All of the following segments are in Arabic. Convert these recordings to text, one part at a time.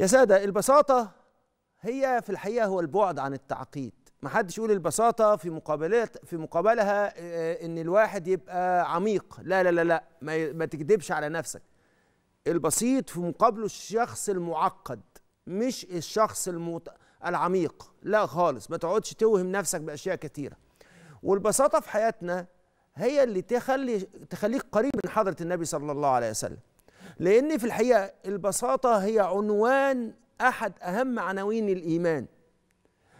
يا ساده البساطه هي في الحقيقه هو البعد عن التعقيد ما حدش يقول البساطه في مقابلات في مقابلها آه، ان الواحد يبقى عميق لا لا لا لا ما, ما تكذبش على نفسك البسيط في مقابله الشخص المعقد مش الشخص المت... العميق لا خالص ما تقعدش توهم نفسك باشياء كثيرة والبساطه في حياتنا هي اللي تخلي تخليك قريب من حضره النبي صلى الله عليه وسلم لأن في الحقيقة البساطة هي عنوان أحد أهم عناوين الإيمان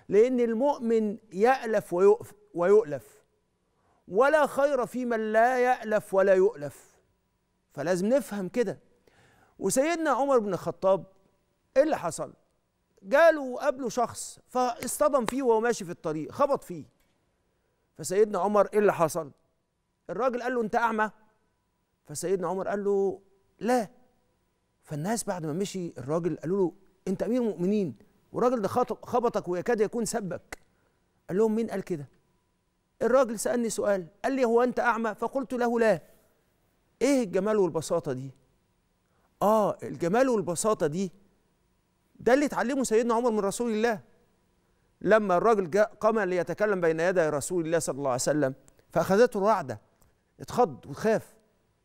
لأن المؤمن يألف ويؤلف ولا خير في من لا يألف ولا يؤلف فلازم نفهم كده وسيدنا عمر بن الخطاب ايه اللي حصل؟ جاله وقابله شخص فاصطدم فيه وهو ماشي في الطريق خبط فيه فسيدنا عمر ايه اللي حصل؟ الراجل قال له انت اعمى فسيدنا عمر قال له لا فالناس بعد ما مشي الراجل قالوا له انت امير المؤمنين والراجل ده خبطك ويكاد يكون سبك قال لهم مين قال كده الراجل سالني سؤال قال لي هو انت اعمى فقلت له لا ايه الجمال والبساطه دي اه الجمال والبساطه دي ده اللي اتعلمه سيدنا عمر من رسول الله لما الراجل جاء قام ليتكلم بين يدي رسول الله صلى الله عليه وسلم فاخذته الرعده اتخض وخاف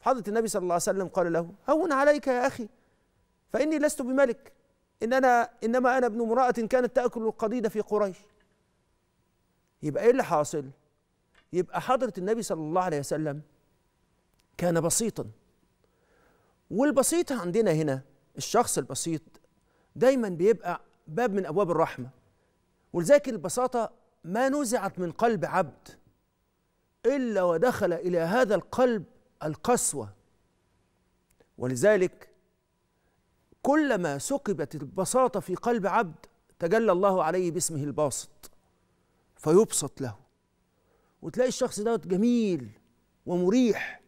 حضرة النبي صلى الله عليه وسلم قال له هون عليك يا أخي فإني لست بملك إن أنا إنما أنا ابن امرأة كانت تأكل القديد في قريش يبقى إيه اللي حاصل يبقى حضرة النبي صلى الله عليه وسلم كان بسيطا والبسيط عندنا هنا الشخص البسيط دايما بيبقى باب من أبواب الرحمة ولذلك البساطة ما نزعت من قلب عبد إلا ودخل إلى هذا القلب القسوة ولذلك كلما سكبت البساطة في قلب عبد تجلى الله عليه باسمه الباسط فيبسط له وتلاقي الشخص دوت جميل ومريح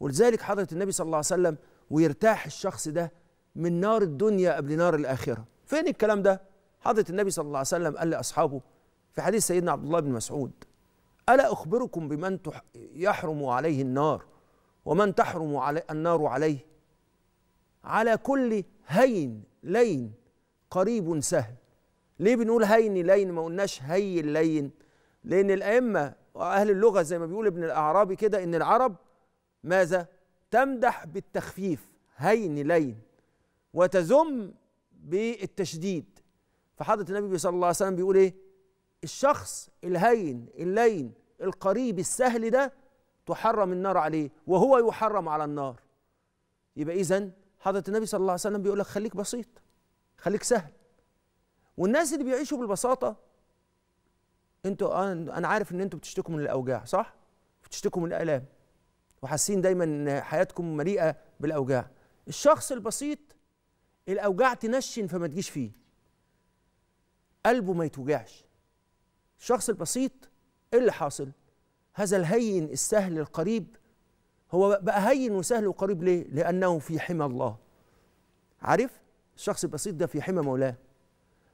ولذلك حضرة النبي صلى الله عليه وسلم ويرتاح الشخص ده من نار الدنيا قبل نار الآخرة فين الكلام ده؟ حضرة النبي صلى الله عليه وسلم قال لأصحابه في حديث سيدنا عبد الله بن مسعود ألا أخبركم بمن يحرم عليه النار ومن تحرم علي النار عليه على كل هين لين قريب سهل ليه بنقول هين لين ما قلناش هي لين لأن الأئمة وأهل اللغة زي ما بيقول ابن الأعرابي كده إن العرب ماذا تمدح بالتخفيف هين لين وتذم بالتشديد فحضرة النبي صلى الله عليه وسلم بيقول إيه الشخص الهين اللين القريب السهل ده تحرم النار عليه وهو يحرم على النار يبقى إذا حضرة النبي صلى الله عليه وسلم بيقول لك خليك بسيط خليك سهل والناس اللي بيعيشوا بالبساطة انتوا آه، انا عارف ان انتوا بتشتكوا من الاوجاع صح؟ بتشتكوا من الالام وحاسين دايما ان حياتكم مليئه بالاوجاع الشخص البسيط الاوجاع تنشن فما تجيش فيه قلبه ما يتوجعش الشخص البسيط ايه اللي حاصل؟ هذا الهين السهل القريب هو بقى هين وسهل وقريب ليه؟ لأنه في حمى الله عارف؟ الشخص البسيط ده في حمى مولاه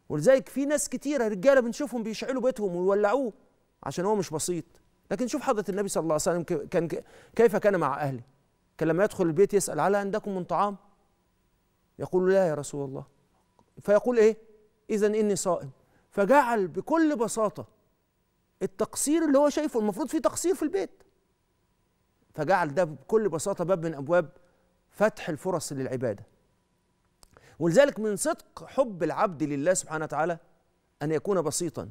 ولذلك في ناس كتيرة رجالة بنشوفهم بيشعلوا بيتهم ويولعوه عشان هو مش بسيط لكن شوف حضرة النبي صلى الله عليه وسلم كان كيف كان مع أهله كان لما يدخل البيت يسأل على عندكم من طعام يقول لا يا رسول الله فيقول إيه إذا إني صائم فجعل بكل بساطة التقصير اللي هو شايفه المفروض في تقصير في البيت فجعل ده بكل بساطه باب من ابواب فتح الفرص للعباده ولذلك من صدق حب العبد لله سبحانه وتعالى ان يكون بسيطا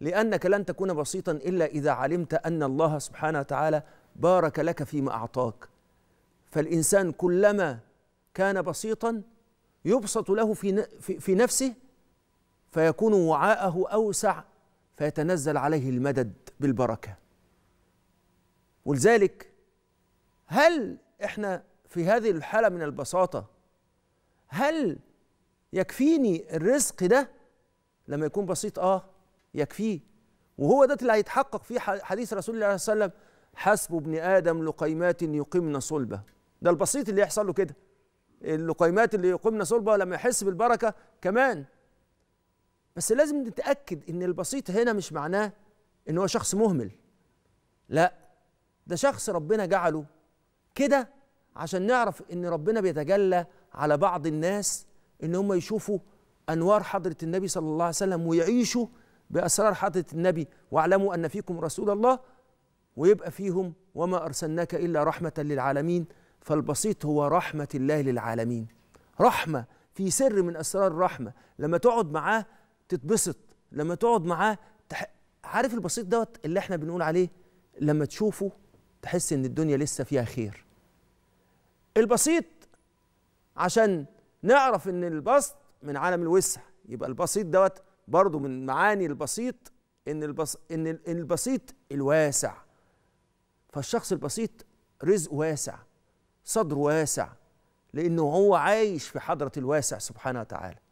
لانك لن تكون بسيطا الا اذا علمت ان الله سبحانه وتعالى بارك لك فيما اعطاك فالانسان كلما كان بسيطا يبسط له في في نفسه فيكون وعاءه اوسع فيتنزل عليه المدد بالبركه ولذلك هل احنا في هذه الحاله من البساطه هل يكفيني الرزق ده لما يكون بسيط اه يكفيه وهو ده اللي هيتحقق فيه حديث رسول الله صلى الله عليه وسلم حسب ابن ادم لقيمات يقمن صلبه ده البسيط اللي يحصل له كده اللقيمات اللي يقمن صلبه لما يحس بالبركه كمان بس لازم نتاكد ان البسيط هنا مش معناه ان هو شخص مهمل لا ده شخص ربنا جعله كده عشان نعرف ان ربنا بيتجلى على بعض الناس ان هم يشوفوا انوار حضره النبي صلى الله عليه وسلم ويعيشوا باسرار حضره النبي واعلموا ان فيكم رسول الله ويبقى فيهم وما ارسلناك الا رحمه للعالمين فالبسيط هو رحمه الله للعالمين رحمه في سر من اسرار الرحمه لما تقعد معاه تتبسط لما تقعد معاه تح... عارف البسيط دوت اللي احنا بنقول عليه لما تشوفه تحس ان الدنيا لسه فيها خير البسيط عشان نعرف ان البسط من عالم الوسع يبقى البسيط دوت برضه من معاني البسيط ان البس ان البسيط الواسع فالشخص البسيط رزقه واسع صدره واسع لانه هو عايش في حضره الواسع سبحانه وتعالى